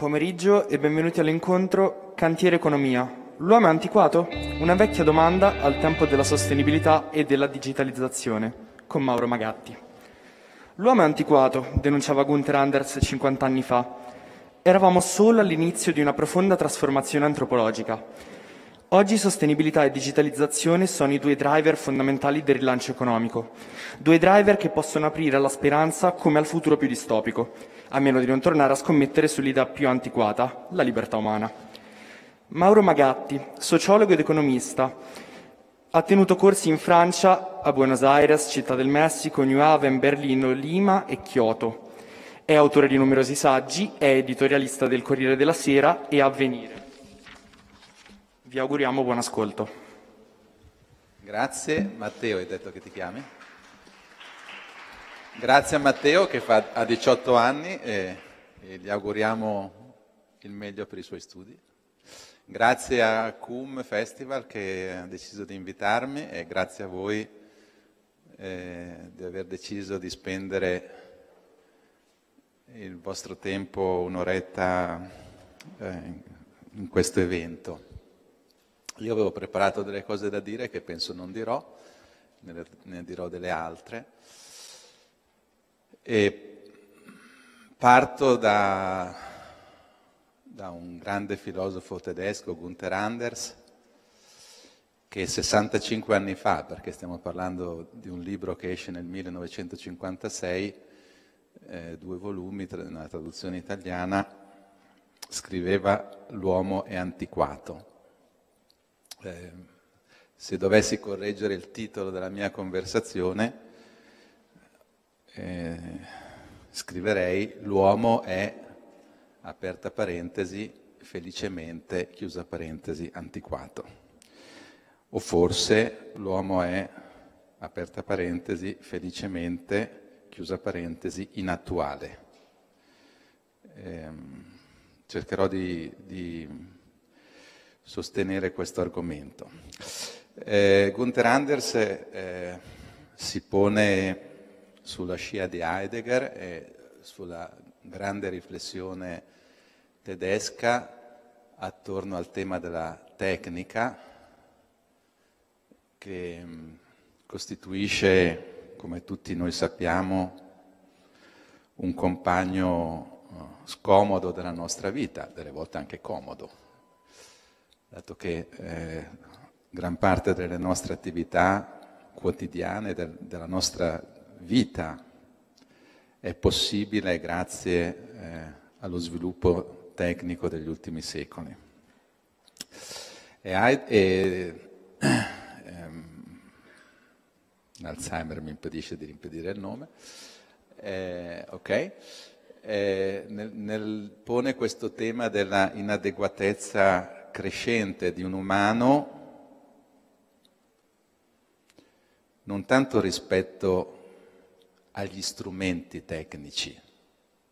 pomeriggio e benvenuti all'incontro Cantiere Economia. L'uomo è antiquato? Una vecchia domanda al tempo della sostenibilità e della digitalizzazione, con Mauro Magatti. L'uomo è antiquato, denunciava Gunther Anders 50 anni fa. Eravamo solo all'inizio di una profonda trasformazione antropologica. Oggi sostenibilità e digitalizzazione sono i due driver fondamentali del rilancio economico, due driver che possono aprire alla speranza come al futuro più distopico a meno di non tornare a scommettere sull'idea più antiquata, la libertà umana. Mauro Magatti, sociologo ed economista, ha tenuto corsi in Francia, a Buenos Aires, Città del Messico, New Haven, Berlino, Lima e Kyoto. È autore di numerosi saggi, è editorialista del Corriere della Sera e Avvenire. Vi auguriamo buon ascolto. Grazie. Matteo, hai detto che ti chiami? Grazie a Matteo che fa, ha 18 anni e, e, gli auguriamo il meglio per i suoi studi. Grazie a CUM Festival che ha deciso di invitarmi e grazie a voi eh, di aver deciso di spendere il vostro tempo un'oretta eh, in questo evento. Io avevo preparato delle cose da dire che penso non dirò, ne dirò delle altre. E parto da, da un grande filosofo tedesco, Gunther Anders, che 65 anni fa, perché stiamo parlando di un libro che esce nel 1956, eh, due volumi, tra, nella traduzione italiana, scriveva L'uomo è antiquato. Eh, se dovessi correggere il titolo della mia conversazione, eh, scriverei l'uomo è, aperta parentesi, felicemente, chiusa parentesi, antiquato. O forse l'uomo è, aperta parentesi, felicemente, chiusa parentesi, inattuale. Eh, cercherò di, di sostenere questo argomento. Eh, Gunther Anders eh, si pone sulla scia di Heidegger e sulla grande riflessione tedesca attorno al tema della tecnica che mm, costituisce, come tutti noi sappiamo, un compagno eh, scomodo della nostra vita, delle volte anche comodo, dato che eh, gran parte delle nostre attività quotidiane, del, della nostra vita. È possibile grazie eh, allo sviluppo tecnico degli ultimi secoli. E, e, eh, ehm, L'Alzheimer mi impedisce di impedire il nome. Eh, ok? Eh, nel, nel, pone questo tema della inadeguatezza crescente di un umano non tanto rispetto agli strumenti tecnici.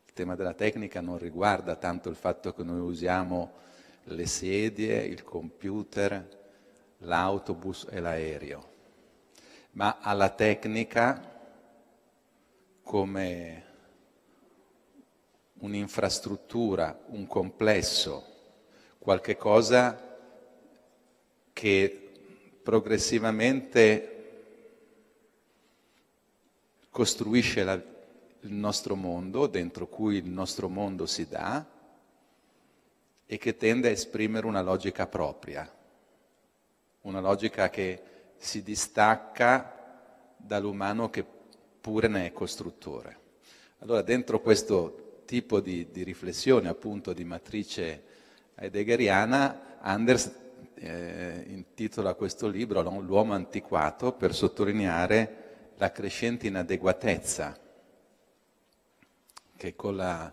Il tema della tecnica non riguarda tanto il fatto che noi usiamo le sedie, il computer, l'autobus e l'aereo, ma alla tecnica come un'infrastruttura, un complesso, qualche cosa che progressivamente costruisce la, il nostro mondo, dentro cui il nostro mondo si dà e che tende a esprimere una logica propria, una logica che si distacca dall'umano che pure ne è costruttore. Allora, dentro questo tipo di, di riflessione, appunto, di matrice heideggeriana, Anders eh, intitola questo libro L'uomo antiquato per sottolineare la crescente inadeguatezza che con la,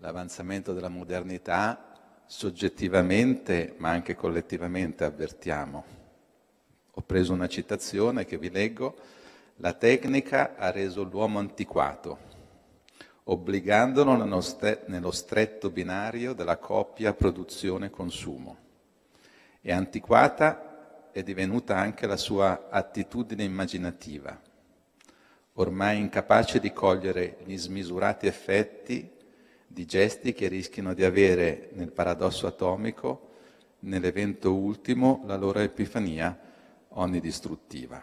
l'avanzamento della modernità soggettivamente ma anche collettivamente avvertiamo. Ho preso una citazione che vi leggo, la tecnica ha reso l'uomo antiquato, obbligandolo nello, stre- nello stretto binario della coppia produzione-consumo. E antiquata è divenuta anche la sua attitudine immaginativa ormai incapace di cogliere gli smisurati effetti di gesti che rischiano di avere nel paradosso atomico, nell'evento ultimo, la loro epifania onnidistruttiva.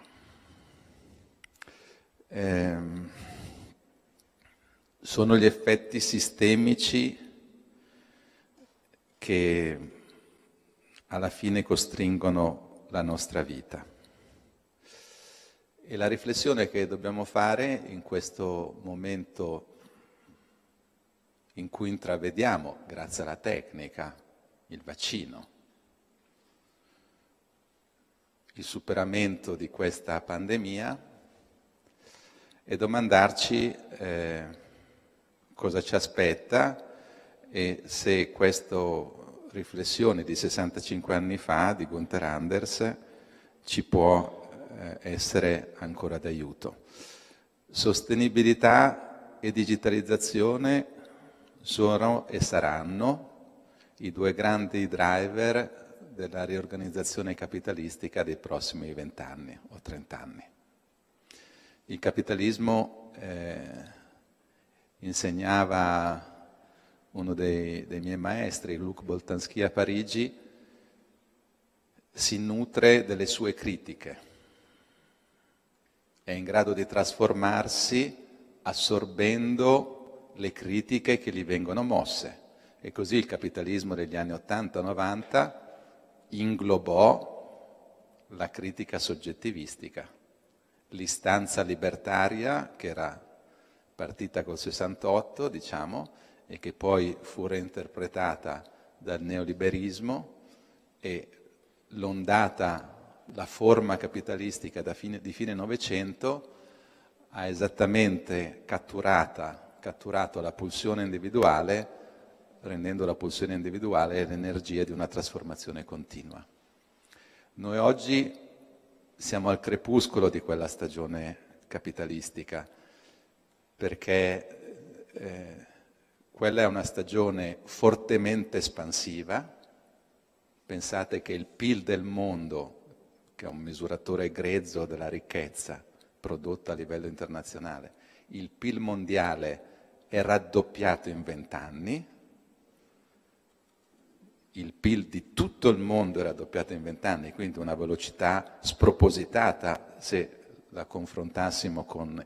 Eh, sono gli effetti sistemici che alla fine costringono la nostra vita. E la riflessione che dobbiamo fare in questo momento in cui intravediamo, grazie alla tecnica, il vaccino, il superamento di questa pandemia e domandarci eh, cosa ci aspetta e se questa riflessione di 65 anni fa di Gunther Anders ci può eh, essere ancora d'aiuto. Sostenibilità e digitalizzazione sono e saranno i due grandi driver della riorganizzazione capitalistica dei prossimi vent'anni o trent'anni. Il capitalismo eh, insegnava uno dei, dei, miei maestri, Luc Boltanski a Parigi, si nutre delle sue critiche è in grado di trasformarsi assorbendo le critiche che gli vengono mosse. E così il capitalismo degli anni 80-90 inglobò la critica soggettivistica, l'istanza libertaria che era partita col 68, diciamo, e che poi fu reinterpretata dal neoliberismo e l'ondata la forma capitalistica fine, di fine Novecento ha esattamente catturato la pulsione individuale, rendendo la pulsione individuale l'energia di una trasformazione continua. Noi oggi siamo al crepuscolo di quella stagione capitalistica, perché eh, quella è una stagione fortemente espansiva. Pensate che il PIL del mondo che è un misuratore grezzo della ricchezza prodotta a livello internazionale. Il PIL mondiale è raddoppiato in vent'anni, il PIL di tutto il mondo è raddoppiato in vent'anni, quindi una velocità spropositata se la confrontassimo con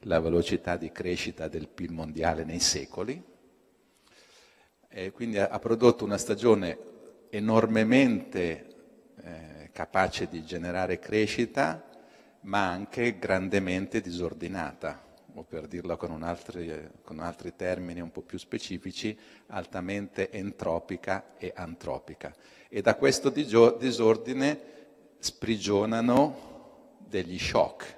la velocità di crescita del PIL mondiale nei secoli. E quindi ha prodotto una stagione enormemente eh, capace di generare crescita, ma anche grandemente disordinata, o per dirlo con, altri, con altri termini un po' più specifici, altamente entropica e antropica. E da questo disordine sprigionano degli shock.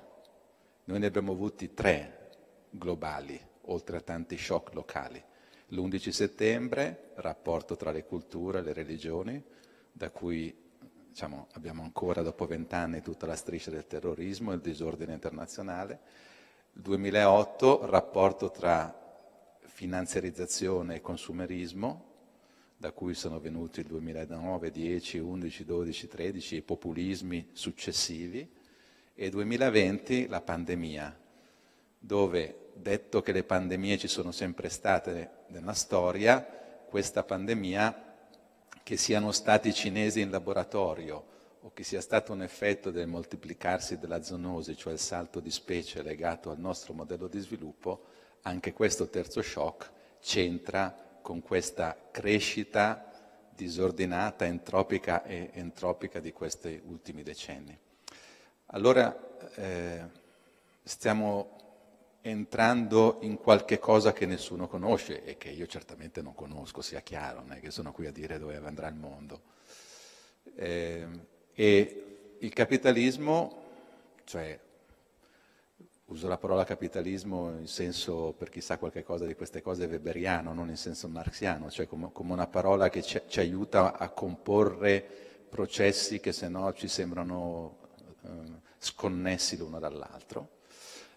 Noi ne abbiamo avuti tre globali, oltre a tanti shock locali. L'11 settembre, rapporto tra le culture e le religioni, da cui diciamo, abbiamo ancora dopo vent'anni tutta la striscia del terrorismo, e il disordine internazionale. Il 2008, rapporto tra finanziarizzazione e consumerismo, da cui sono venuti il 2009, 10, 11, 12, 13, i populismi successivi, e 2020 la pandemia, dove detto che le pandemie ci sono sempre state nella storia, questa pandemia che siano stati cinesi in laboratorio o che sia stato un effetto del moltiplicarsi della zoonosi, cioè il salto di specie legato al nostro modello di sviluppo, anche questo terzo shock c'entra con questa crescita disordinata, entropica e entropica di questi ultimi decenni. Allora eh, stiamo entrando in qualche cosa che nessuno conosce e che io certamente non conosco, sia chiaro, non è che sono qui a dire dove andrà il mondo. Eh, e il capitalismo, cioè uso la parola capitalismo in senso, per chi sa qualche cosa di queste cose, weberiano, non in senso marxiano, cioè come, come una parola che ci, ci, aiuta a comporre processi che se no ci sembrano eh, sconnessi l'uno dall'altro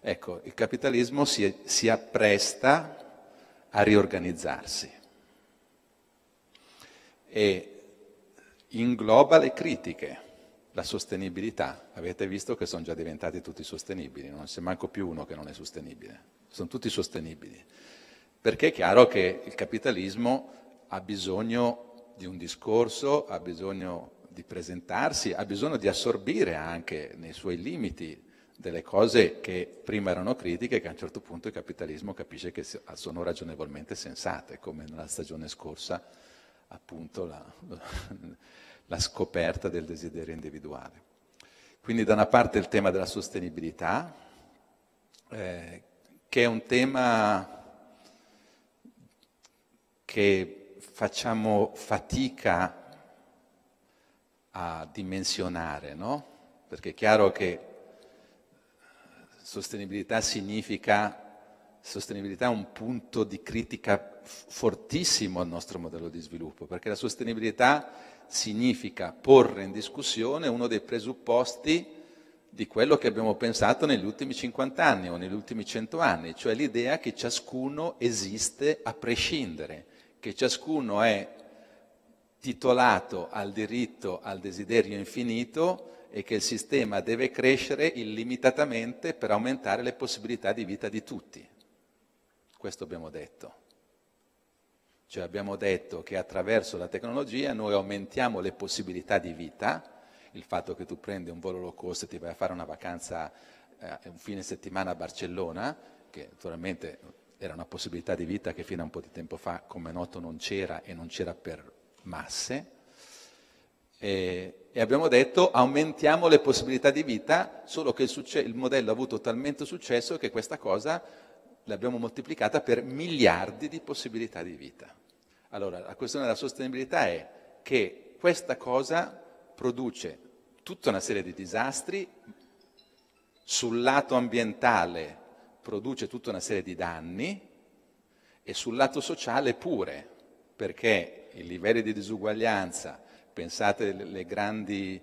Ecco, il capitalismo si, si appresta a riorganizzarsi e ingloba le critiche, la sostenibilità. Avete visto che sono già diventati tutti sostenibili, non c'è manco più uno che non è sostenibile, sono tutti sostenibili. Perché è chiaro che il capitalismo ha bisogno di un discorso, ha bisogno di presentarsi, ha bisogno di assorbire anche nei suoi limiti delle cose che prima erano critiche che a un certo punto il capitalismo capisce che sono ragionevolmente sensate, come nella stagione scorsa appunto la, la scoperta del desiderio individuale. Quindi da una parte il tema della sostenibilità, eh, che è un tema che facciamo fatica a dimensionare, no? Perché è chiaro che sostenibilità significa, sostenibilità è un punto di critica fortissimo al nostro modello di sviluppo, perché la sostenibilità significa porre in discussione uno dei presupposti di quello che abbiamo pensato negli ultimi 50 anni o negli ultimi 100 anni, cioè l'idea che ciascuno esiste a prescindere, che ciascuno è titolato al diritto al desiderio infinito e che il sistema deve crescere illimitatamente per aumentare le possibilità di vita di tutti. Questo abbiamo detto. Cioè abbiamo detto che attraverso la tecnologia noi aumentiamo le possibilità di vita, il fatto che tu prendi un volo low cost e ti vai a fare una vacanza eh, un fine settimana a Barcellona, che naturalmente era una possibilità di vita che fino a un po' di tempo fa, come noto, non c'era e non c'era per masse. E eh, e abbiamo detto aumentiamo le possibilità di vita, solo che il, succe- il modello ha avuto talmente successo che questa cosa l'abbiamo moltiplicata per miliardi di possibilità di vita. Allora, la questione della sostenibilità è che questa cosa produce tutta una serie di disastri, sul lato ambientale produce tutta una serie di danni e sul lato sociale pure, perché i livelli di disuguaglianza, Pensate alle grandi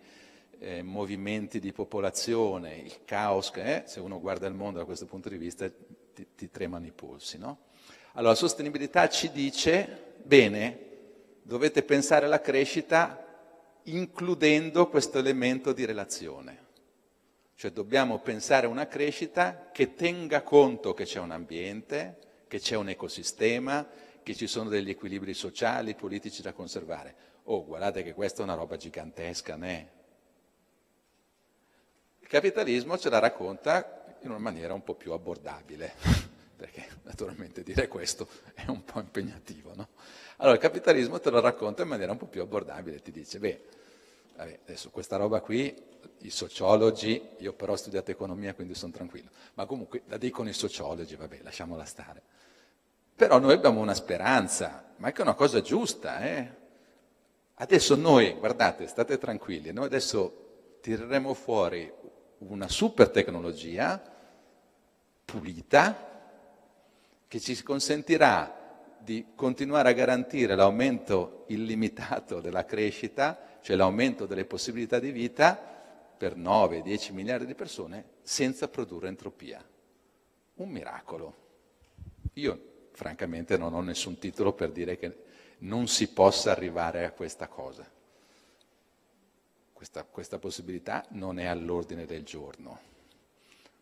eh, movimenti di popolazione, il caos, che è, se uno guarda il mondo da questo punto di vista ti, ti tremano i polsi. No? Allora, la sostenibilità ci dice, bene, dovete pensare alla crescita includendo questo elemento di relazione. Cioè dobbiamo pensare a una crescita che tenga conto che c'è un ambiente, che c'è un ecosistema, che ci sono degli equilibri sociali, politici da conservare oh guardate che questa è una roba gigantesca, né? Il capitalismo ce la racconta in una maniera un po' più abbordabile, perché naturalmente dire questo è un po' impegnativo, no? Allora il capitalismo te lo racconta in maniera un po' più abbordabile, ti dice, beh, vabbè, adesso questa roba qui, i sociologi, io però ho studiato economia quindi sono tranquillo, ma comunque la dicono i sociologi, vabbè, lasciamola stare. Però noi abbiamo una speranza, ma è che è una cosa giusta, eh? Adesso noi, guardate, state tranquilli, noi adesso tireremo fuori una super tecnologia pulita che ci consentirà di continuare a garantire l'aumento illimitato della crescita, cioè l'aumento delle possibilità di vita per 9-10 miliardi di persone senza produrre entropia. Un miracolo. Io francamente non ho nessun titolo per dire che non si possa arrivare a questa cosa. Questa, questa possibilità non è all'ordine del giorno.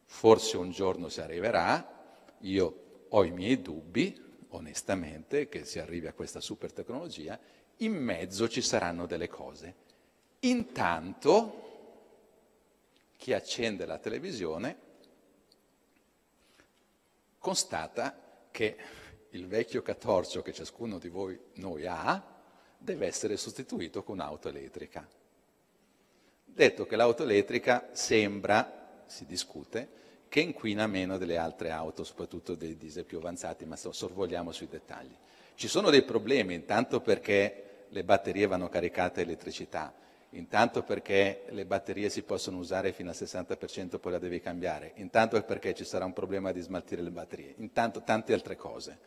Forse un giorno si arriverà, io ho i miei dubbi, onestamente, che si arrivi a questa super tecnologia, in mezzo ci saranno delle cose. Intanto chi accende la televisione constata che il vecchio catorcio che ciascuno di voi, noi ha deve essere sostituito con auto elettrica. Detto che l'auto elettrica sembra, si discute, che inquina meno delle altre auto, soprattutto dei diesel più avanzati, ma sorvoliamo sui dettagli. Ci sono dei problemi, intanto perché le batterie vanno caricate a elettricità, intanto perché le batterie si possono usare fino al 60%, poi la devi cambiare, intanto perché ci sarà un problema di smaltire le batterie, intanto tante altre cose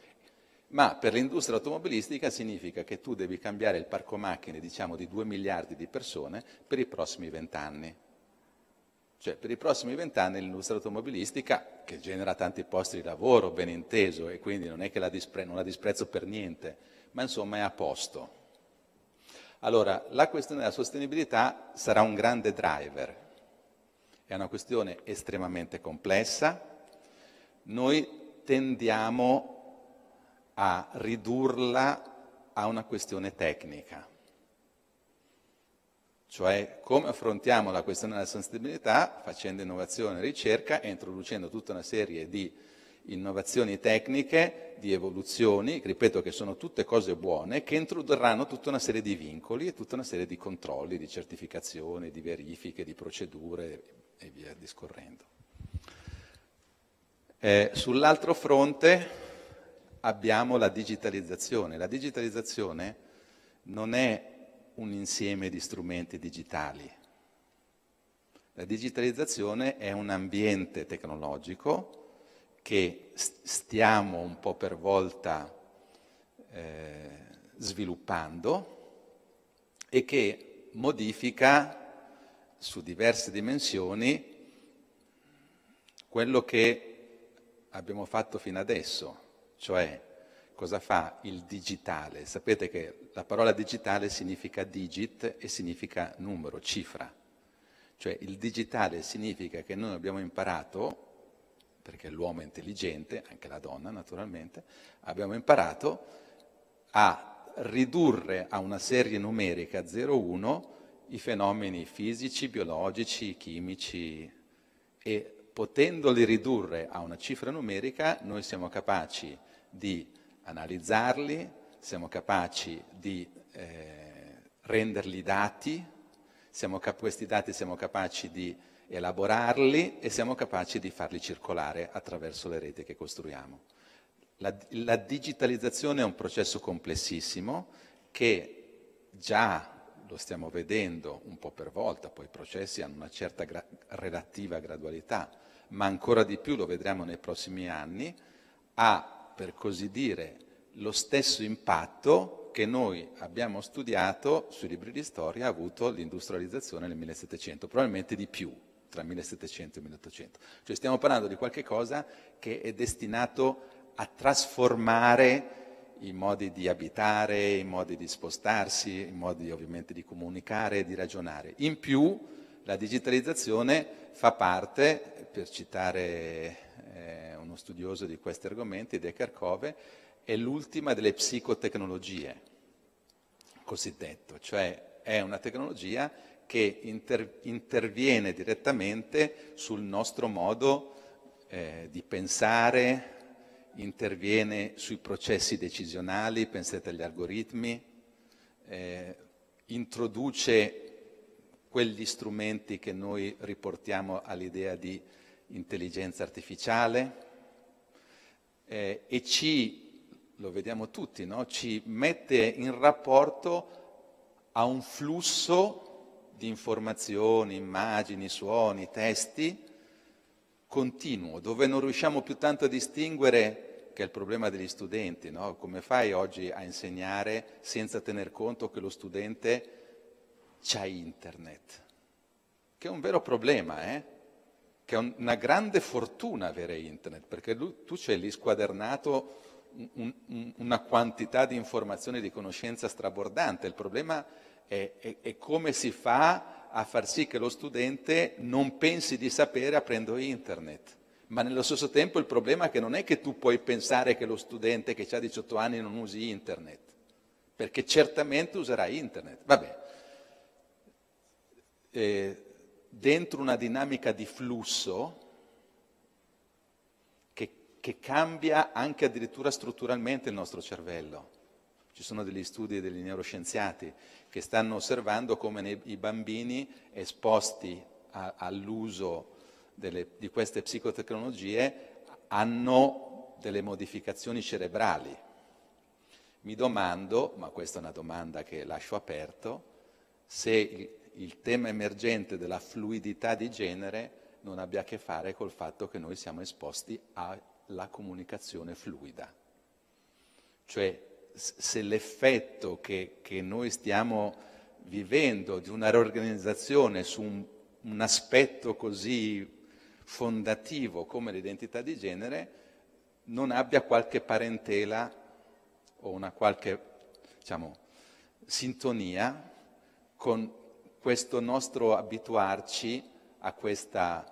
ma per l'industria automobilistica significa che tu devi cambiare il parco macchine, diciamo, di 2 miliardi di persone per i prossimi 20 anni. Cioè, per i prossimi 20 anni l'industria automobilistica, che genera tanti posti di lavoro, ben inteso, e quindi non è che la dispre- non la disprezzo per niente, ma insomma è a posto. Allora, la questione della sostenibilità sarà un grande driver. È una questione estremamente complessa. Noi tendiamo a ridurla a una questione tecnica. Cioè come affrontiamo la questione della sostenibilità facendo innovazione e ricerca e introducendo tutta una serie di innovazioni tecniche, di evoluzioni, ripeto che sono tutte cose buone, che introdurranno tutta una serie di vincoli e tutta una serie di controlli, di certificazioni, di verifiche, di procedure e via discorrendo. Eh, sull'altro fronte abbiamo la digitalizzazione. La digitalizzazione non è un insieme di strumenti digitali. La digitalizzazione è un ambiente tecnologico che stiamo un po' per volta eh, sviluppando e che modifica su diverse dimensioni quello che abbiamo fatto fino adesso cioè cosa fa il digitale? Sapete che la parola digitale significa digit e significa numero, cifra. Cioè il digitale significa che noi abbiamo imparato, perché l'uomo è intelligente, anche la donna naturalmente, abbiamo imparato a ridurre a una serie numerica 0-1 i fenomeni fisici, biologici, chimici e potendoli ridurre a una cifra numerica noi siamo capaci di analizzarli, siamo capaci di eh, renderli dati, cap- questi dati siamo capaci di elaborarli e siamo capaci di farli circolare attraverso le reti che costruiamo. La, la digitalizzazione è un processo complessissimo che già lo stiamo vedendo un po' per volta, poi i processi hanno una certa gra- relativa gradualità, ma ancora di più lo vedremo nei prossimi anni, ha per così dire, lo stesso impatto che noi abbiamo studiato sui libri di storia ha avuto l'industrializzazione nel 1700, probabilmente di più tra 1700 e 1800. Cioè stiamo parlando di qualcosa che è destinato a trasformare i modi di abitare, i modi di spostarsi, i modi ovviamente di comunicare e di ragionare. In più la digitalizzazione fa parte, per citare eh, uno studioso di questi argomenti, De Carcove, è l'ultima delle psicotecnologie, cosiddetto, cioè è una tecnologia che inter- interviene direttamente sul nostro modo eh, di pensare, interviene sui processi decisionali, pensate agli algoritmi, eh, introduce quegli strumenti che noi riportiamo all'idea di intelligenza artificiale eh, e ci, lo vediamo tutti, no? ci mette in rapporto a un flusso di informazioni, immagini, suoni, testi continuo, dove non riusciamo più tanto a distinguere che è il problema degli studenti, no? come fai oggi a insegnare senza tener conto che lo studente c'ha internet, che è un vero problema, eh? che è una grande fortuna avere internet, perché tu c'hai lì squadernato un, un, una quantità di informazioni di conoscenza strabordante. Il problema è, è, è, come si fa a far sì che lo studente non pensi di sapere aprendo internet. Ma nello stesso tempo il problema è che non è che tu puoi pensare che lo studente che ha 18 anni non usi internet, perché certamente userà internet. Vabbè. Eh, dentro una dinamica di flusso che, che cambia anche addirittura strutturalmente il nostro cervello. Ci sono degli studi degli neuroscienziati che stanno osservando come nei, i bambini esposti a, all'uso delle, di queste psicotecnologie hanno delle modificazioni cerebrali. Mi domando, ma questa è una domanda che lascio aperto, se il tema emergente della fluidità di genere non abbia a che fare col fatto che noi siamo esposti alla comunicazione fluida. Cioè se l'effetto che, che noi stiamo vivendo di una riorganizzazione su un, un aspetto così fondativo come l'identità di genere non abbia qualche parentela o una qualche diciamo, sintonia con questo nostro abituarci a questa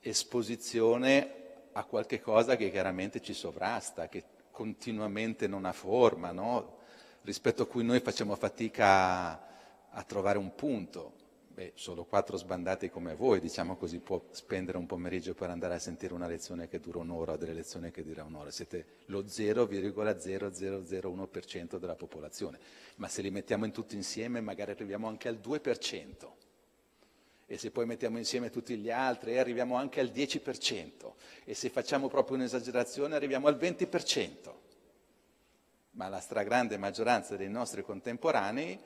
esposizione a qualche cosa che chiaramente ci sovrasta, che continuamente non ha forma, no? rispetto a cui noi facciamo fatica a, a trovare un punto beh, solo quattro sbandati come voi, diciamo così, può spendere un pomeriggio per andare a sentire una lezione che dura un'ora delle lezioni che dura un'ora. Siete lo 0,0001% della popolazione. Ma se li mettiamo in tutti insieme magari arriviamo anche al 2%. E se poi mettiamo insieme tutti gli altri arriviamo anche al 10%. E se facciamo proprio un'esagerazione arriviamo al 20%. Ma la stragrande maggioranza dei nostri contemporanei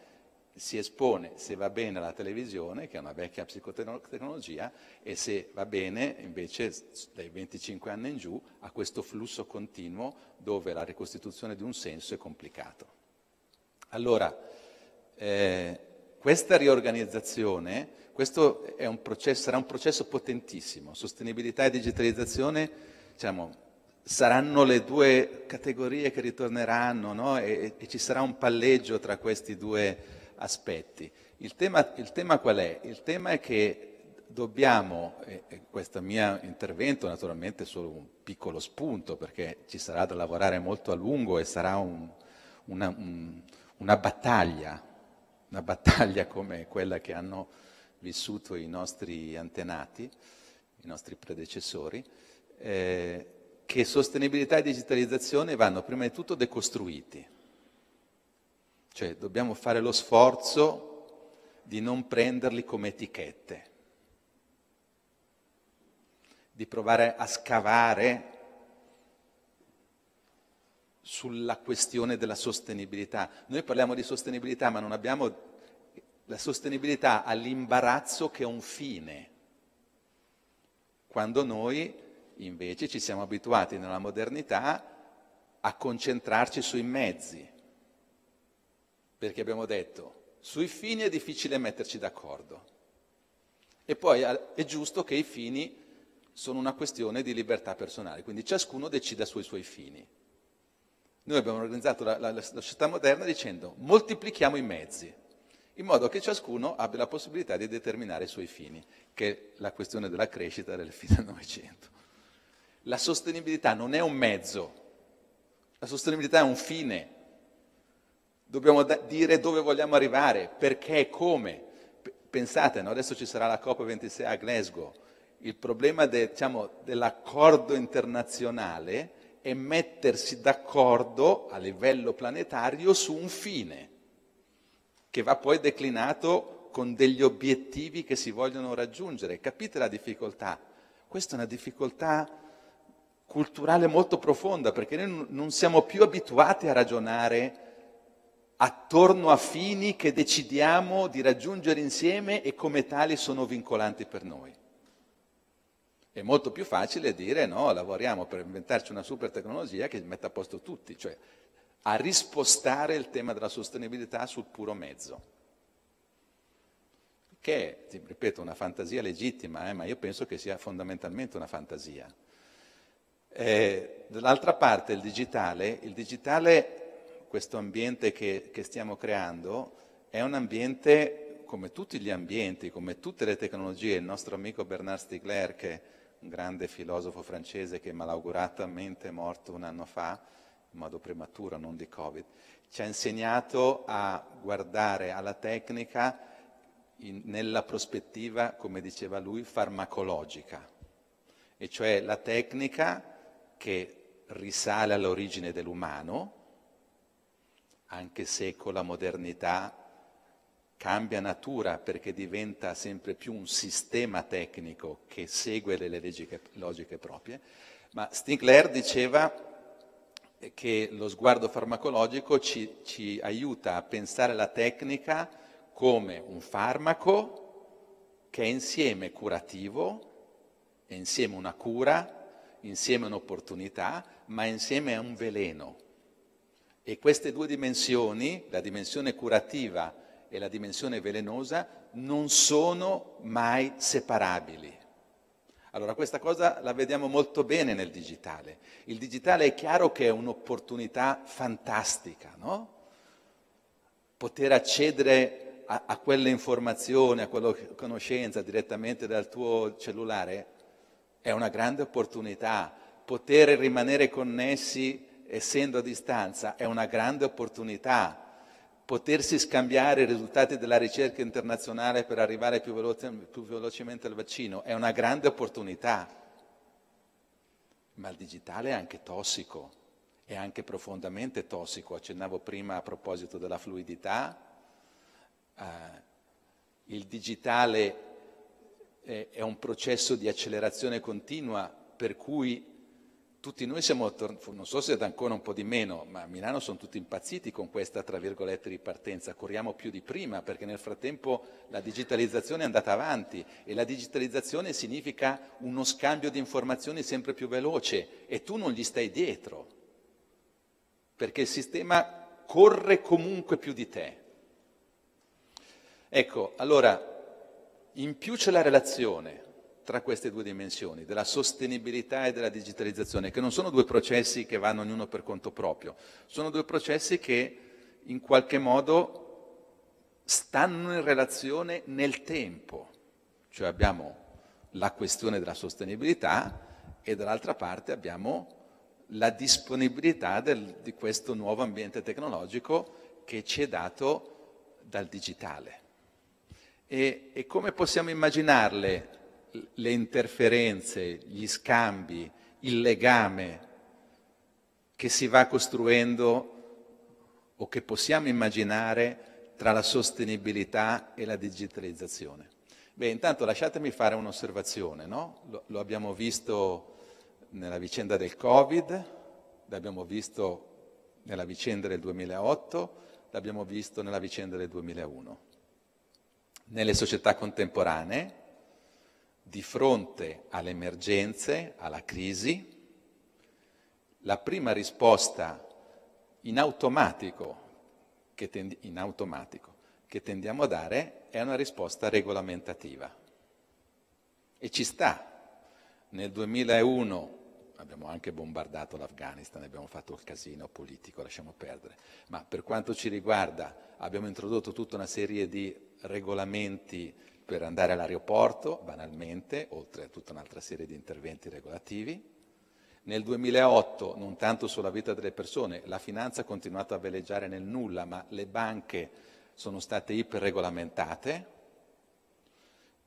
si espone, se va bene, alla televisione, che è una vecchia psicotecnologia, e se va bene, invece, dai 25 anni in giù, a questo flusso continuo dove la ricostituzione di un senso è complicato. Allora, eh, questa riorganizzazione, questo è un processo, sarà un processo potentissimo. Sostenibilità e digitalizzazione, diciamo, saranno le due categorie che ritorneranno no? e, e ci sarà un palleggio tra questi due aspetti. Il tema, il tema qual è? Il tema è che dobbiamo, e questo mio intervento naturalmente è solo un piccolo spunto perché ci sarà da lavorare molto a lungo e sarà un, una, un, una, battaglia, una battaglia come quella che hanno vissuto i nostri antenati, i nostri predecessori, eh, che sostenibilità e digitalizzazione vanno prima di tutto decostruiti cioè dobbiamo fare lo sforzo di non prenderli come etichette, di provare a scavare sulla questione della sostenibilità. Noi parliamo di sostenibilità, ma non abbiamo la sostenibilità all'imbarazzo che è un fine, quando noi invece ci siamo abituati nella modernità a concentrarci sui mezzi perché abbiamo detto sui fini è difficile metterci d'accordo. E poi è giusto che i fini sono una questione di libertà personale, quindi ciascuno decida sui suoi fini. Noi abbiamo organizzato la, la, la, società moderna dicendo moltiplichiamo i mezzi, in modo che ciascuno abbia la possibilità di determinare i suoi fini, che è la questione della crescita del fine del Novecento. La sostenibilità non è un mezzo, la sostenibilità è un fine. Dobbiamo da- dire dove vogliamo arrivare, perché, e come. P- pensate, no? adesso ci sarà la COP26 a Glasgow. Il problema de, diciamo, dell'accordo internazionale è mettersi d'accordo a livello planetario su un fine, che va poi declinato con degli obiettivi che si vogliono raggiungere. Capite la difficoltà? Questa è una difficoltà culturale molto profonda, perché noi non siamo più abituati a ragionare attorno a fini che decidiamo di raggiungere insieme e come tali sono vincolanti per noi. È molto più facile dire no, lavoriamo per inventarci una super tecnologia che metta a posto tutti, cioè a rispostare il tema della sostenibilità sul puro mezzo che è, ripeto, una fantasia legittima, eh, ma io penso che sia fondamentalmente una fantasia. Eh, dall'altra parte il digitale, il digitale questo ambiente che, che stiamo creando è un ambiente come tutti gli ambienti, come tutte le tecnologie. Il nostro amico Bernard Stigler, che è un grande filosofo francese che malauguratamente è morto un anno fa, in modo prematuro, non di Covid, ci ha insegnato a guardare alla tecnica in, nella prospettiva, come diceva lui, farmacologica, e cioè la tecnica che risale all'origine dell'umano, anche se con la modernità cambia natura perché diventa sempre più un sistema tecnico che segue le logiche, logiche proprie, ma Stingler diceva che lo sguardo farmacologico ci, ci aiuta a pensare la tecnica come un farmaco che è insieme curativo, è insieme una cura, insieme un'opportunità, ma insieme è un veleno e queste due dimensioni, la dimensione curativa e la dimensione velenosa, non sono mai separabili. Allora questa cosa la vediamo molto bene nel digitale. Il digitale è chiaro che è un'opportunità fantastica, no? Poter accedere a, a quelle informazioni, a quella conoscenza direttamente dal tuo cellulare è una grande opportunità. Poter rimanere connessi essendo a distanza, è una grande opportunità potersi scambiare i risultati della ricerca internazionale per arrivare più, veloce, più, velocemente al vaccino è una grande opportunità, ma il digitale è anche tossico, è anche profondamente tossico. Accennavo prima a proposito della fluidità, eh, il digitale è, è un processo di accelerazione continua per cui tutti noi siamo, non so se ad ancora un po' di meno, ma a Milano sono tutti impazziti con questa, tra virgolette, ripartenza. Corriamo più di prima perché nel frattempo la digitalizzazione è andata avanti e la digitalizzazione significa uno scambio di informazioni sempre più veloce e tu non gli stai dietro perché il sistema corre comunque più di te. Ecco, allora, in più c'è la relazione, tra queste due dimensioni, della sostenibilità e della digitalizzazione, che non sono due processi che vanno ognuno per conto proprio, sono due processi che in qualche modo stanno in relazione nel tempo, cioè abbiamo la questione della sostenibilità e dall'altra parte abbiamo la disponibilità del, di questo nuovo ambiente tecnologico che ci è dato dal digitale. E, e come possiamo immaginarle le interferenze, gli scambi, il legame che si va costruendo o che possiamo immaginare tra la sostenibilità e la digitalizzazione. Beh, intanto lasciatemi fare un'osservazione, no? lo, lo, abbiamo visto nella vicenda del Covid, l'abbiamo visto nella vicenda del 2008, l'abbiamo visto nella vicenda del 2001. Nelle società contemporanee di fronte alle emergenze, alla crisi, la prima risposta in automatico, tendi- in automatico che, tendiamo a dare è una risposta regolamentativa. E ci sta. Nel 2001 abbiamo anche bombardato l'Afghanistan, abbiamo fatto il casino politico, lasciamo perdere, ma per quanto ci riguarda abbiamo introdotto tutta una serie di regolamenti per andare all'aeroporto, banalmente, oltre a tutta un'altra serie di interventi regolativi. Nel 2008, non tanto sulla vita delle persone, la finanza ha continuato a veleggiare nel nulla, ma le banche sono state iperregolamentate.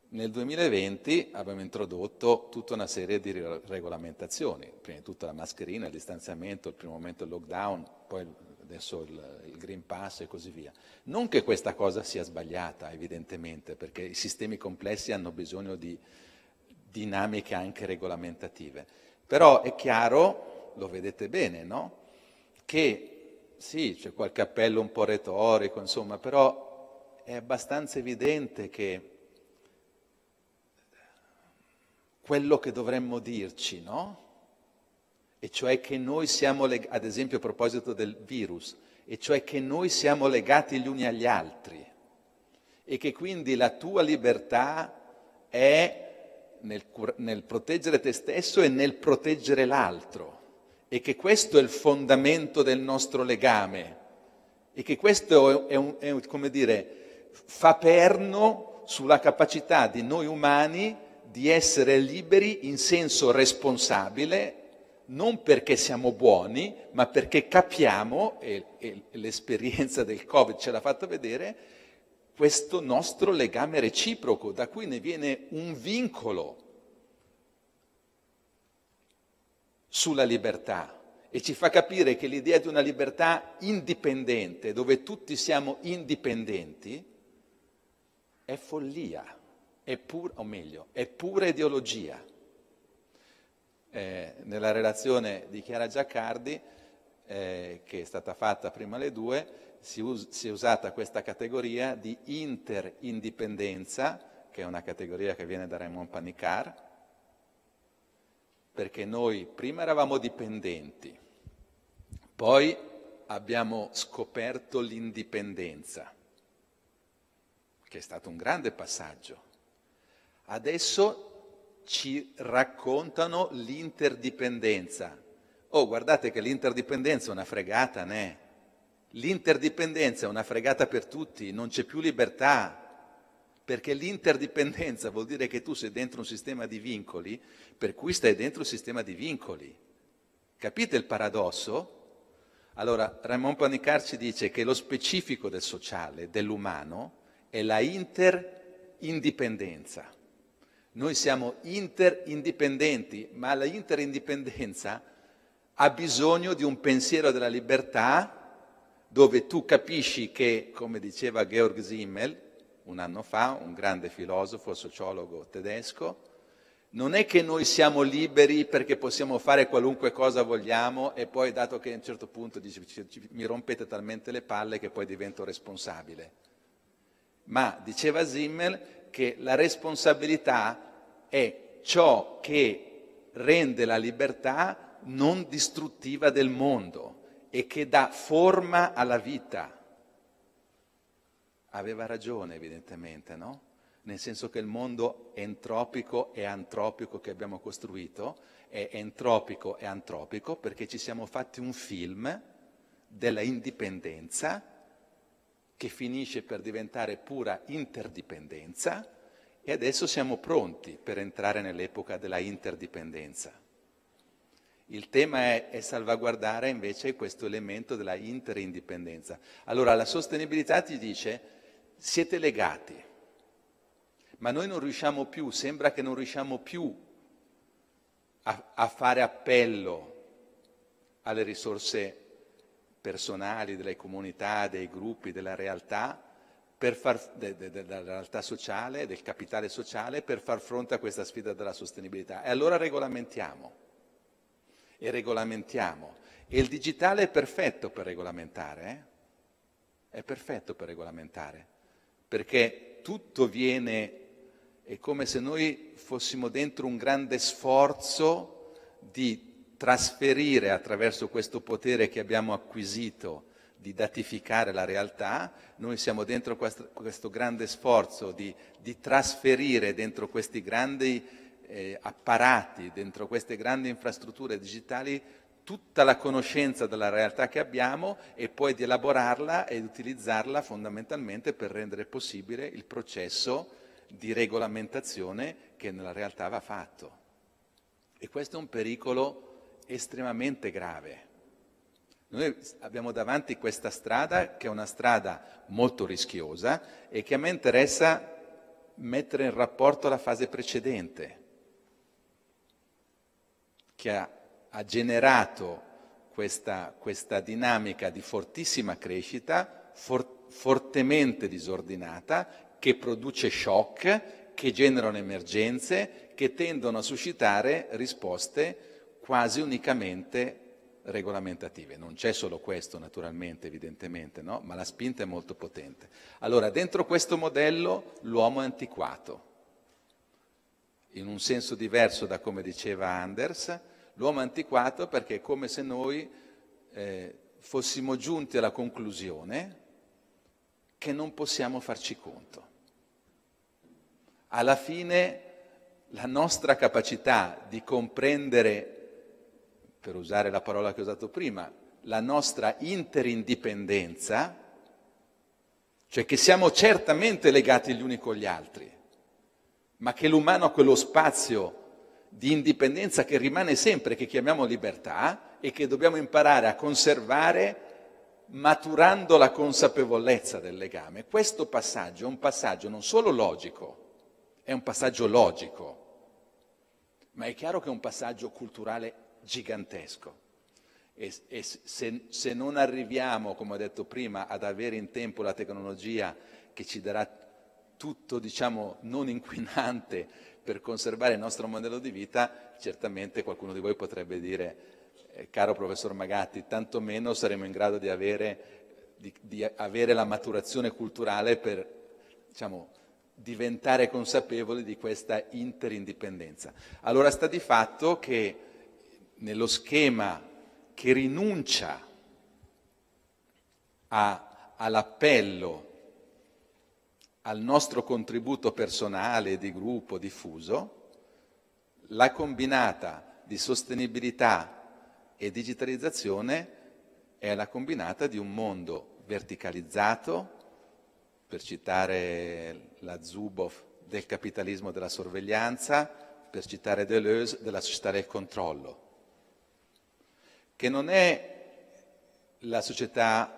Nel 2020 abbiamo introdotto tutta una serie di regolamentazioni, prima di tutto la mascherina, il distanziamento, il primo momento il lockdown, poi adesso il, il Green Pass e così via. Non che questa cosa sia sbagliata, evidentemente, perché i sistemi complessi hanno bisogno di dinamiche anche regolamentative. Però è chiaro, lo vedete bene, no? Che sì, c'è qualche appello un po' retorico, insomma, però è abbastanza evidente che quello che dovremmo dirci, no? e cioè che noi siamo, leg- ad esempio a proposito del virus, e cioè che noi siamo legati gli uni agli altri e che quindi la tua libertà è nel, nel proteggere te stesso e nel proteggere l'altro e che questo è il fondamento del nostro legame e che questo è, un, è un, come dire, fa perno sulla capacità di noi umani di essere liberi in senso responsabile non perché siamo buoni, ma perché capiamo, e, e l'esperienza del Covid ce l'ha fatto vedere, questo nostro legame reciproco, da cui ne viene un vincolo sulla libertà e ci fa capire che l'idea di una libertà indipendente, dove tutti siamo indipendenti, è follia, è pur, o meglio, è pura ideologia. Eh, nella relazione di Chiara Giaccardi, eh, che è stata fatta prima alle due, si, us- si è usata questa categoria di interindipendenza, che è una categoria che viene da Raymond Panicard, perché noi prima eravamo dipendenti, poi abbiamo scoperto l'indipendenza, che è stato un grande passaggio. Adesso ci raccontano l'interdipendenza. Oh, guardate che l'interdipendenza è una fregata, ne? L'interdipendenza è una fregata per tutti, non c'è più libertà, perché l'interdipendenza vuol dire che tu sei dentro un sistema di vincoli, per cui stai dentro un sistema di vincoli. Capite il paradosso? Allora, Raymond Panicard ci dice che lo specifico del sociale, dell'umano, è la interindipendenza. Noi siamo interindipendenti, ma la interindipendenza ha bisogno di un pensiero della libertà dove tu capisci che, come diceva Georg Simmel un anno fa, un grande filosofo, sociologo tedesco, non è che noi siamo liberi perché possiamo fare qualunque cosa vogliamo e poi dato che a un certo punto dici, mi rompete talmente le palle che poi divento responsabile. Ma, diceva Simmel, che la responsabilità è ciò che rende la libertà non distruttiva del mondo e che dà forma alla vita. Aveva ragione evidentemente, no? Nel senso che il mondo entropico e antropico che abbiamo costruito è entropico e antropico perché ci siamo fatti un film della indipendenza che finisce per diventare pura interdipendenza e adesso siamo pronti per entrare nell'epoca della interdipendenza. Il tema è, è salvaguardare invece questo elemento della interindipendenza. Allora la sostenibilità ti dice siete legati, ma noi non riusciamo più, sembra che non riusciamo più a, a fare appello alle risorse personali, delle comunità, dei gruppi, della realtà, far, de, de, della realtà sociale, del capitale sociale, per far fronte a questa sfida della sostenibilità. E allora regolamentiamo. E regolamentiamo. E il digitale è perfetto per regolamentare. Eh? È perfetto per regolamentare. Perché tutto viene è come se noi fossimo dentro un grande sforzo di trasferire attraverso questo potere che abbiamo acquisito di datificare la realtà, noi siamo dentro questo, questo grande sforzo di, di, trasferire dentro questi grandi eh, apparati, dentro queste grandi infrastrutture digitali, tutta la conoscenza della realtà che abbiamo e poi di elaborarla ed utilizzarla fondamentalmente per rendere possibile il processo di regolamentazione che nella realtà va fatto. E questo è un pericolo estremamente grave. Noi abbiamo davanti questa strada che è una strada molto rischiosa e che a me interessa mettere in rapporto alla fase precedente, che ha, ha generato questa, questa, dinamica di fortissima crescita, for, fortemente disordinata, che produce shock, che generano emergenze, che tendono a suscitare risposte quasi unicamente regolamentative. Non c'è solo questo, naturalmente, evidentemente, no? ma la spinta è molto potente. Allora, dentro questo modello l'uomo è antiquato. In un senso diverso da come diceva Anders, l'uomo è antiquato perché è come se noi eh, fossimo giunti alla conclusione che non possiamo farci conto. Alla fine la nostra capacità di comprendere per usare la parola che ho usato prima, la nostra interindipendenza, cioè che siamo certamente legati gli uni con gli altri, ma che l'umano ha quello spazio di indipendenza che rimane sempre, che chiamiamo libertà e che dobbiamo imparare a conservare maturando la consapevolezza del legame. Questo passaggio è un passaggio non solo logico, è un passaggio logico, ma è chiaro che è un passaggio culturale gigantesco. E, e se, se, non arriviamo, come ho detto prima, ad avere in tempo la tecnologia che ci darà tutto, diciamo, non inquinante per conservare il nostro modello di vita, certamente qualcuno di voi potrebbe dire, eh, caro professor Magatti, tantomeno saremo in grado di avere, di, di avere la maturazione culturale per, diciamo, diventare consapevoli di questa interindipendenza. Allora sta di fatto che nello schema che rinuncia a, all'appello al nostro contributo personale, di gruppo, diffuso, la combinata di sostenibilità e digitalizzazione è la combinata di un mondo verticalizzato, per citare la Zuboff del capitalismo della sorveglianza, per citare Deleuze della società del controllo che non è la società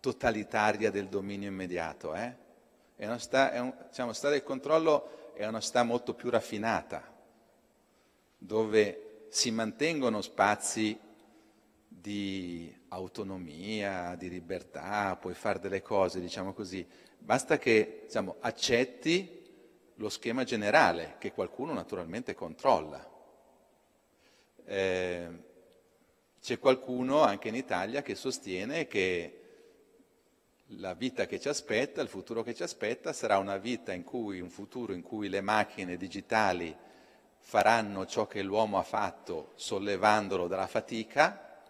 totalitaria del dominio immediato, eh? è una società, è un, diciamo, società del controllo è una società molto più raffinata, dove si mantengono spazi di autonomia, di libertà, puoi fare delle cose, diciamo così, basta che diciamo, accetti lo schema generale che qualcuno naturalmente controlla. Eh, c'è qualcuno anche in Italia che sostiene che la vita che ci aspetta, il futuro che ci aspetta, sarà una vita in cui, un futuro in cui le macchine digitali faranno ciò che l'uomo ha fatto sollevandolo dalla fatica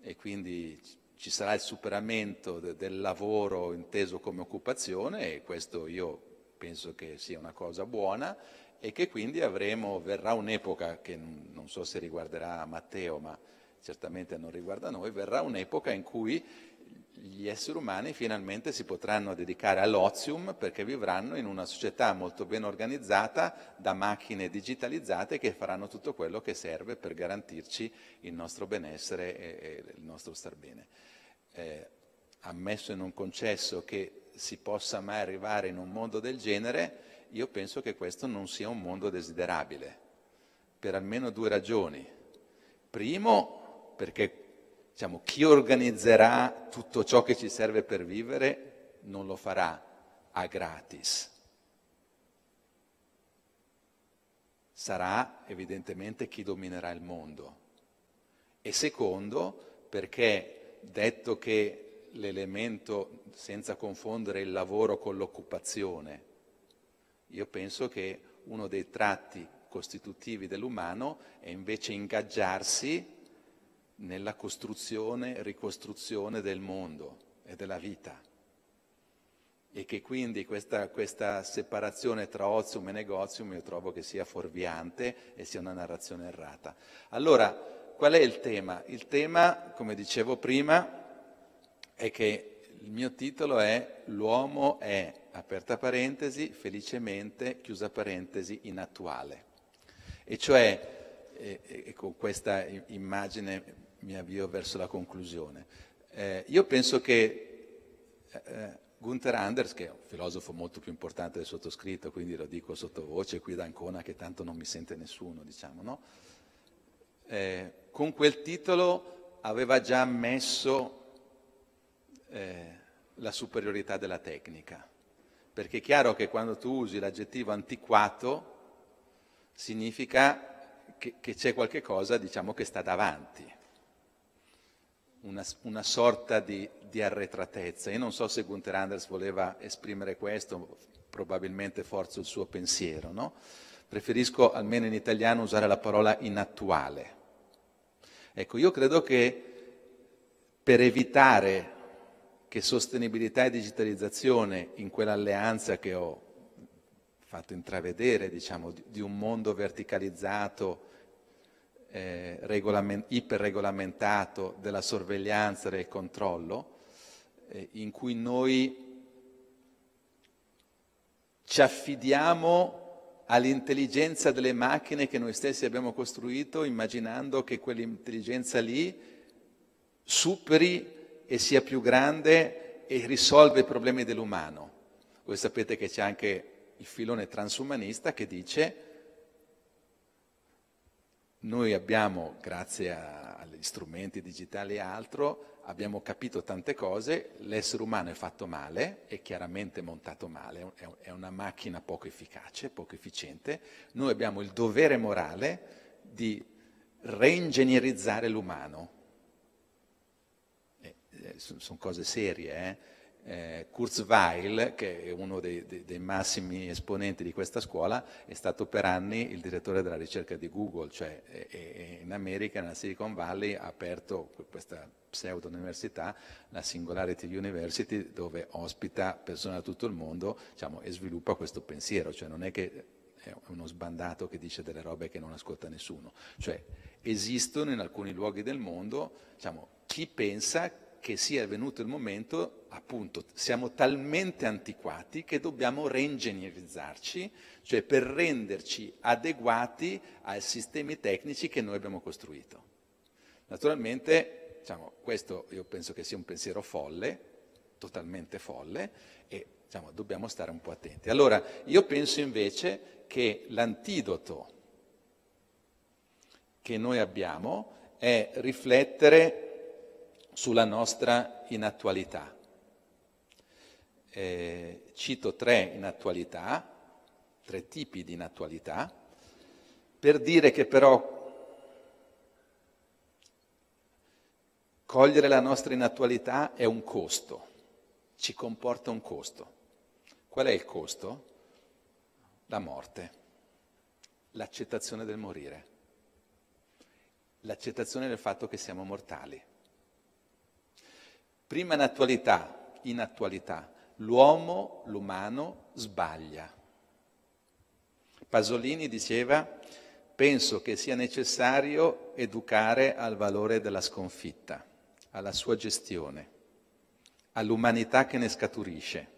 e quindi ci sarà il superamento de- del lavoro inteso come occupazione e questo io penso che sia una cosa buona e che quindi avremo, verrà un'epoca che non so se riguarderà Matteo, ma certamente non riguarda noi, verrà un'epoca in cui gli esseri umani finalmente si potranno dedicare all'ozium perché vivranno in una società molto ben organizzata da macchine digitalizzate che faranno tutto quello che serve per garantirci il nostro benessere e, il nostro star bene. Eh, ammesso in un concesso che si possa mai arrivare in un mondo del genere, io penso che questo non sia un mondo desiderabile, per almeno due ragioni. Primo, perché diciamo, chi organizzerà tutto ciò che ci serve per vivere non lo farà a gratis. Sarà evidentemente chi dominerà il mondo. E secondo, perché detto che l'elemento, senza confondere il lavoro con l'occupazione, io penso che uno dei tratti costitutivi dell'umano è invece ingaggiarsi nella costruzione e ricostruzione del mondo e della vita. E che quindi questa, questa separazione tra ozium e negozium io trovo che sia fuorviante e sia una narrazione errata. Allora, qual è il tema? Il tema, come dicevo prima, è che il mio titolo è L'uomo è, aperta parentesi, felicemente, chiusa parentesi, inattuale. E cioè, e, eh, e, eh, con questa immagine mi avvio verso la conclusione. Eh, io penso che eh, eh, Gunther Anders, che è un filosofo molto più importante del sottoscritto, quindi lo dico sottovoce qui da Ancona che tanto non mi sente nessuno, diciamo, no? eh, con quel titolo aveva già messo eh, la superiorità della tecnica, perché è chiaro che quando tu usi l'aggettivo antiquato significa che, che c'è qualche cosa diciamo, che sta davanti una, una sorta di, di, arretratezza. Io non so se Gunther Anders voleva esprimere questo, probabilmente forza il suo pensiero, no? Preferisco, almeno in italiano, usare la parola inattuale. Ecco, io credo che per evitare che sostenibilità e digitalizzazione in quell'alleanza che ho fatto intravedere, diciamo, di un mondo verticalizzato, eh, regolament- iperregolamentato della sorveglianza e del controllo, eh, in cui noi ci affidiamo all'intelligenza delle macchine che noi stessi abbiamo costruito, immaginando che quell'intelligenza lì superi e sia più grande e risolve i problemi dell'umano. Voi sapete che c'è anche il filone transumanista che dice noi abbiamo, grazie a, agli strumenti digitali e altro, abbiamo capito tante cose, l'essere umano è fatto male, è chiaramente montato male, è una macchina poco efficace, poco efficiente, noi abbiamo il dovere morale di reingegnerizzare l'umano. Eh, eh sono cose serie, eh? eh, Kurzweil, che è uno dei, dei, dei, massimi esponenti di questa scuola, è stato per anni il direttore della ricerca di Google, cioè è, è in America, nella Silicon Valley, ha aperto questa pseudo università, la Singularity University, dove ospita persone da tutto il mondo diciamo, e sviluppa questo pensiero, cioè non è che è uno sbandato che dice delle robe che non ascolta nessuno, cioè esistono in alcuni luoghi del mondo diciamo, chi pensa che sia venuto il momento, appunto, siamo talmente antiquati che dobbiamo reingegnerizzarci, cioè per renderci adeguati ai sistemi tecnici che noi abbiamo costruito. Naturalmente, diciamo, questo io penso che sia un pensiero folle, totalmente folle, e diciamo, dobbiamo stare un po' attenti. Allora, io penso invece che l'antidoto che noi abbiamo è riflettere sulla nostra inattualità. Eh, cito tre inattualità, tre tipi di inattualità, per dire che però cogliere la nostra inattualità è un costo, ci comporta un costo. Qual è il costo? La morte, l'accettazione del morire, l'accettazione del fatto che siamo mortali. Prima in attualità, in attualità, l'uomo, l'umano sbaglia. Pasolini diceva, penso che sia necessario educare al valore della sconfitta, alla sua gestione, all'umanità che ne scaturisce,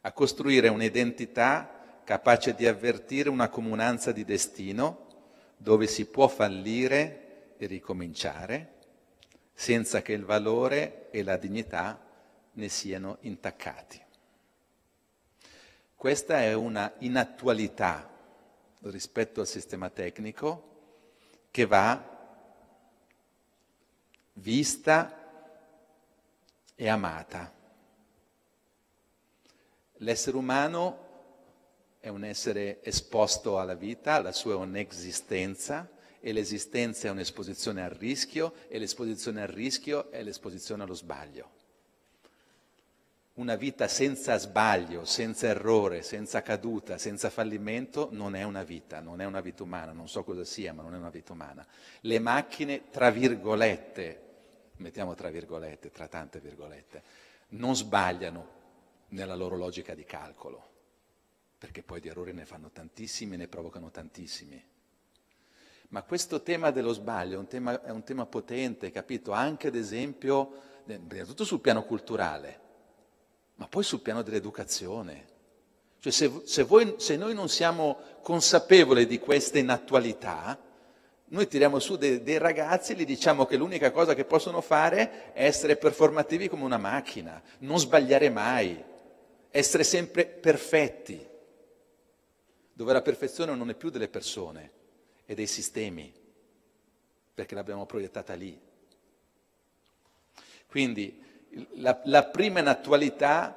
a costruire un'identità capace di avvertire una comunanza di destino dove si può fallire e ricominciare, senza che il valore e la dignità ne siano intaccati. Questa è una inattualità rispetto al sistema tecnico che va vista e amata. L'essere umano è un essere esposto alla vita, alla sua onexistenza, e l'esistenza è un'esposizione al rischio e l'esposizione al rischio è l'esposizione allo sbaglio. Una vita senza sbaglio, senza errore, senza caduta, senza fallimento non è una vita, non è una vita umana, non so cosa sia, ma non è una vita umana. Le macchine, tra virgolette, mettiamo tra virgolette, tra tante virgolette, non sbagliano nella loro logica di calcolo, perché poi di errori ne fanno tantissimi e ne provocano tantissimi ma questo tema dello sbaglio è un tema, è un tema potente, capito? Anche ad esempio, prima di tutto sul piano culturale, ma poi sul piano dell'educazione. Cioè se, se, voi, se noi non siamo consapevoli di questa inattualità, noi tiriamo su dei, dei ragazzi e gli diciamo che l'unica cosa che possono fare è essere performativi come una macchina, non sbagliare mai, essere sempre perfetti, dove la perfezione non è più delle persone, e dei sistemi, perché l'abbiamo proiettata lì. Quindi la, la prima in attualità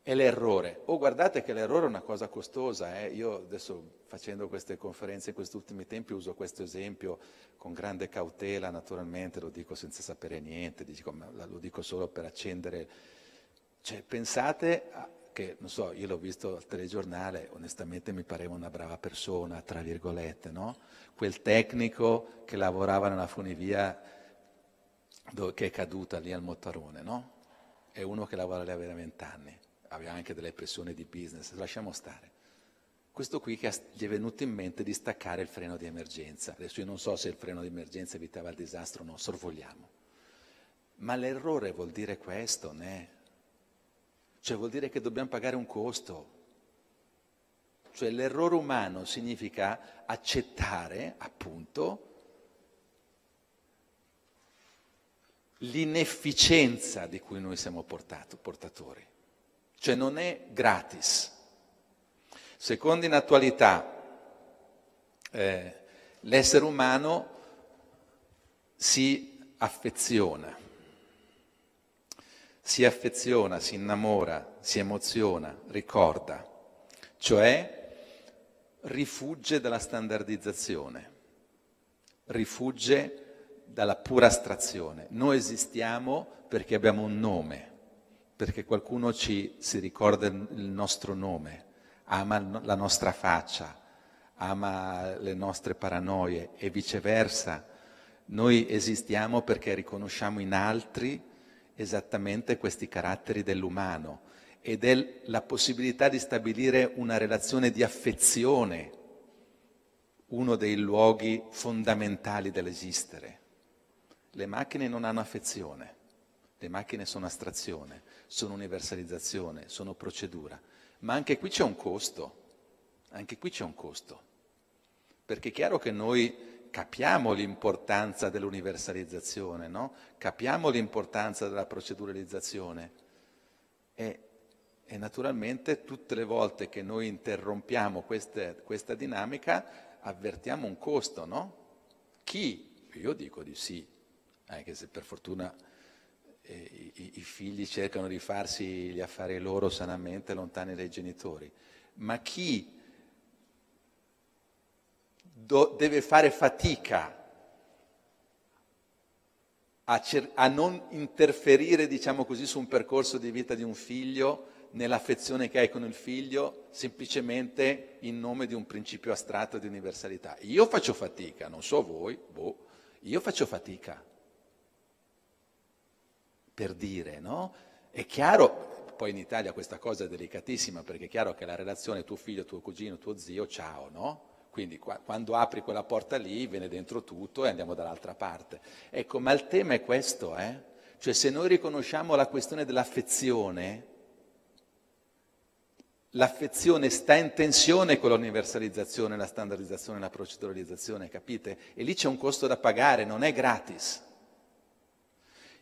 è l'errore. Oh, guardate che l'errore è una cosa costosa. Eh? Io adesso facendo queste conferenze in questi ultimi tempi uso questo esempio con grande cautela, naturalmente, lo dico senza sapere niente, dico, lo dico solo per accendere. Cioè, pensate che non so, io l'ho visto al telegiornale, onestamente mi pareva una brava persona, tra virgolette, no? Quel tecnico che lavorava nella funivia che è caduta lì al Mottarone, no? È uno che lavora lì a 20 anni, aveva anche delle pressioni di business, lasciamo stare. Questo qui che gli è venuto in mente di staccare il freno di emergenza. Adesso io non so se il freno di emergenza evitava il disastro o no, sorvoliamo. Ma l'errore vuol dire questo, né? Cioè vuol dire che dobbiamo pagare un costo. Cioè l'errore umano significa accettare, appunto, l'inefficienza di cui noi siamo portato, portatori. Cioè non è gratis. Secondo in attualità, eh, l'essere umano si affeziona si affeziona, si innamora, si emoziona, ricorda, cioè rifugge dalla standardizzazione, rifugge dalla pura astrazione. Noi esistiamo perché abbiamo un nome, perché qualcuno ci, si ricorda il nostro nome, ama la nostra faccia, ama le nostre paranoie e viceversa. Noi esistiamo perché riconosciamo in altri esattamente questi caratteri dell'umano e della possibilità di stabilire una relazione di affezione, uno dei luoghi fondamentali dell'esistere. Le macchine non hanno affezione, le macchine sono astrazione, sono universalizzazione, sono procedura, ma anche qui c'è un costo, anche qui c'è un costo, perché è chiaro che noi capiamo l'importanza dell'universalizzazione, no? capiamo l'importanza della proceduralizzazione e, e, naturalmente tutte le volte che noi interrompiamo queste, questa dinamica avvertiamo un costo, no? Chi? Io dico di sì, anche se per fortuna eh, i, i figli cercano di farsi gli affari loro sanamente lontani dai genitori, ma chi do, deve fare fatica a, cer- a non interferire, diciamo così, su un percorso di vita di un figlio, nell'affezione che hai con il figlio, semplicemente in nome di un principio astratto di universalità. Io faccio fatica, non so voi, boh, io faccio fatica. Per dire, no? È chiaro, poi in Italia questa cosa è delicatissima perché è chiaro che la relazione tuo figlio, tuo cugino, tuo zio, ciao, no? Quindi qua, quando apri quella porta lì viene dentro tutto e andiamo dall'altra parte. Ecco, ma il tema è questo, eh? Cioè se noi riconosciamo la questione dell'affezione, l'affezione sta in tensione con l'universalizzazione, la standardizzazione, la proceduralizzazione, capite? E lì c'è un costo da pagare, non è gratis.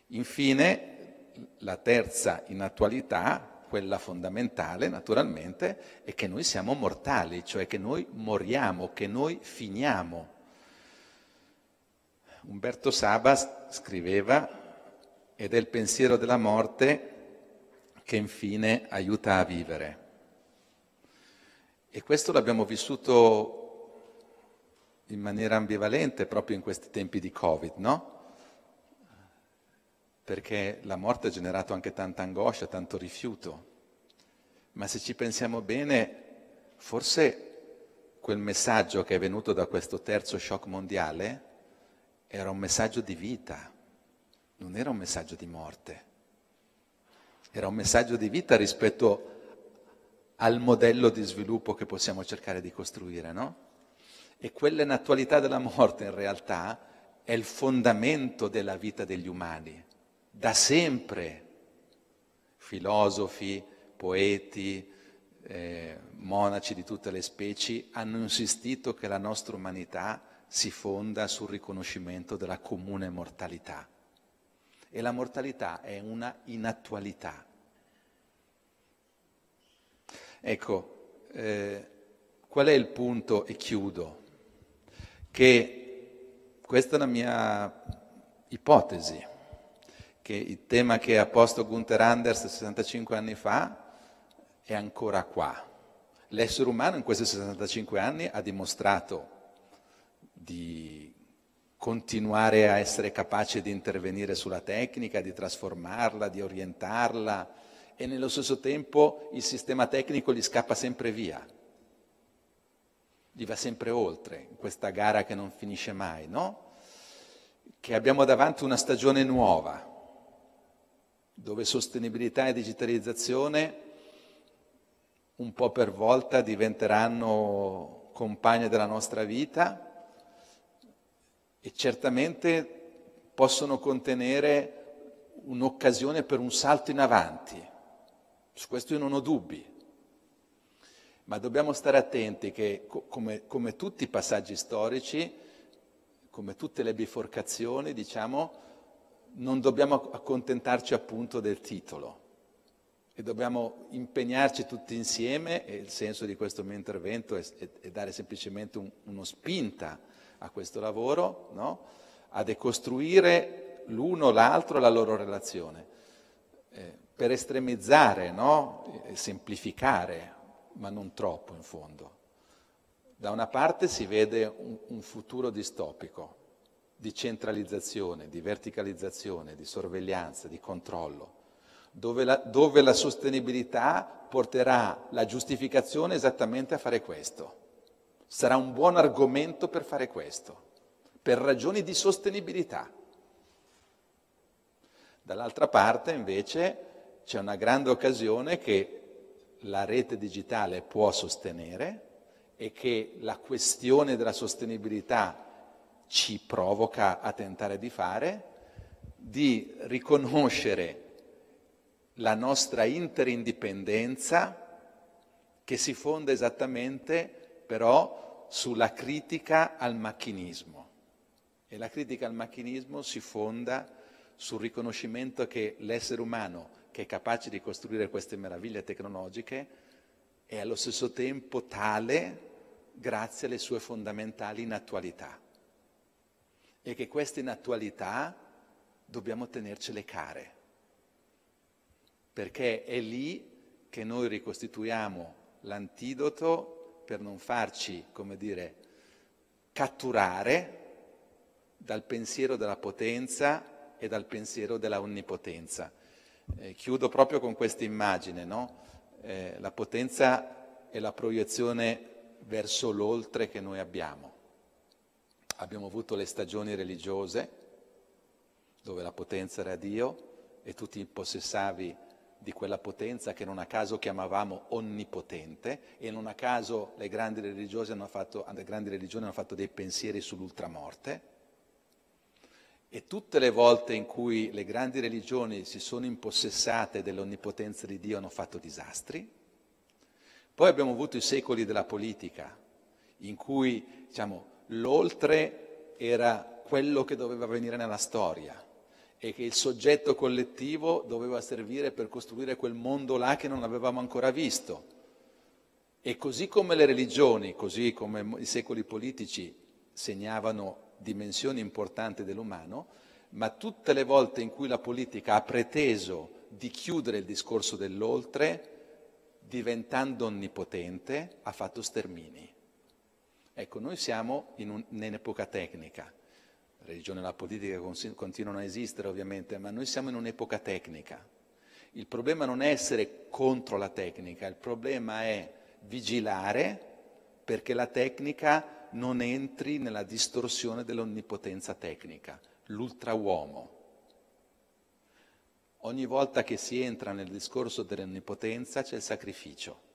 Infine, la terza in attualità, quella fondamentale naturalmente, è che noi siamo mortali, cioè che noi moriamo, che noi finiamo. Umberto Saba scriveva, ed è il pensiero della morte che infine aiuta a vivere. E questo l'abbiamo vissuto in maniera ambivalente proprio in questi tempi di Covid, no? perché la morte ha generato anche tanta angoscia, tanto rifiuto. Ma se ci pensiamo bene, forse quel messaggio che è venuto da questo terzo shock mondiale era un messaggio di vita, non era un messaggio di morte. Era un messaggio di vita rispetto al modello di sviluppo che possiamo cercare di costruire, no? E quella naturalità della morte in realtà è il fondamento della vita degli umani da sempre filosofi, poeti, eh, monaci di tutte le specie hanno insistito che la nostra umanità si fonda sul riconoscimento della comune mortalità. E la mortalità è una inattualità. Ecco, eh, qual è il punto, e chiudo, che questa è la mia ipotesi che il tema che ha posto Gunther Anders 65 anni fa è ancora qua. L'essere umano in questi 65 anni ha dimostrato di continuare a essere capace di intervenire sulla tecnica, di trasformarla, di orientarla e nello stesso tempo il sistema tecnico gli scappa sempre via, gli va sempre oltre in questa gara che non finisce mai, no? Che abbiamo davanti una stagione nuova dove sostenibilità e digitalizzazione un po' per volta diventeranno compagne della nostra vita e certamente possono contenere un'occasione per un salto in avanti. Su questo io non ho dubbi, ma dobbiamo stare attenti che come, come tutti i passaggi storici, come tutte le biforcazioni, diciamo, non dobbiamo accontentarci appunto del titolo e dobbiamo impegnarci tutti insieme e il senso di questo mio intervento è, è, è dare semplicemente un, uno spinta a questo lavoro, no? a decostruire l'uno, l'altro, la loro relazione, eh, per estremizzare, no? semplificare, ma non troppo in fondo. Da una parte si vede un, un futuro distopico, di centralizzazione, di verticalizzazione, di sorveglianza, di controllo, dove la, dove la sostenibilità porterà la giustificazione esattamente a fare questo. Sarà un buon argomento per fare questo, per ragioni di sostenibilità. Dall'altra parte invece c'è una grande occasione che la rete digitale può sostenere e che la questione della sostenibilità ci provoca a tentare di fare, di riconoscere la nostra interindipendenza che si fonda esattamente però sulla critica al macchinismo. E la critica al macchinismo si fonda sul riconoscimento che l'essere umano, che è capace di costruire queste meraviglie tecnologiche, è allo stesso tempo tale grazie alle sue fondamentali inattualità e che queste in attualità dobbiamo tenercele care, perché è lì che noi ricostituiamo l'antidoto per non farci, come dire, catturare dal pensiero della potenza e dal pensiero della onnipotenza. Eh, chiudo proprio con questa immagine, no? eh, la potenza è la proiezione verso l'oltre che noi abbiamo Abbiamo avuto le stagioni religiose, dove la potenza era Dio e tu ti impossessavi di quella potenza che non a caso chiamavamo onnipotente e non a caso le grandi religioni hanno fatto, religioni hanno fatto dei pensieri sull'ultramorte. E tutte le volte in cui le grandi religioni si sono impossessate dell'onnipotenza di Dio hanno fatto disastri. Poi abbiamo avuto i secoli della politica, in cui diciamo, L'oltre era quello che doveva avvenire nella storia e che il soggetto collettivo doveva servire per costruire quel mondo là che non avevamo ancora visto. E così come le religioni, così come i secoli politici segnavano dimensioni importanti dell'umano, ma tutte le volte in cui la politica ha preteso di chiudere il discorso dell'oltre, diventando onnipotente, ha fatto stermini. Ecco, noi siamo in, un'epoca tecnica, la religione e la politica continuano a esistere ovviamente, ma noi siamo in un'epoca tecnica. Il problema non è essere contro la tecnica, il problema è vigilare perché la tecnica non entri nella distorsione dell'onnipotenza tecnica, l'ultrauomo. Ogni volta che si entra nel discorso dell'onnipotenza c'è il sacrificio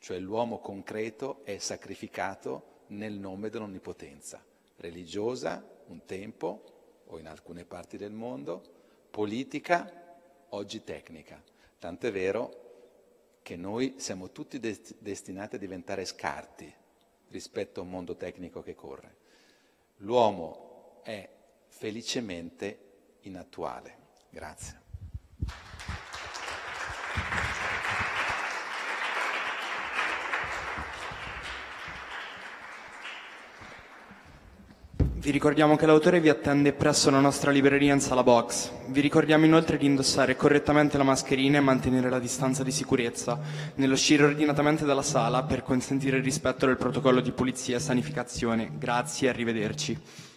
cioè l'uomo concreto è sacrificato nel nome dell'onnipotenza religiosa, un tempo, o in alcune parti del mondo, politica, oggi tecnica. Tant'è vero che noi siamo tutti dest- destinati a diventare scarti rispetto a un mondo tecnico che corre. L'uomo è felicemente inattuale. Grazie. Vi ricordiamo che l'autore vi attende presso la nostra libreria in sala box. Vi ricordiamo inoltre di indossare correttamente la mascherina e mantenere la distanza di sicurezza, nell'uscire ordinatamente dalla sala per consentire il rispetto del protocollo di pulizia e sanificazione. Grazie e arrivederci.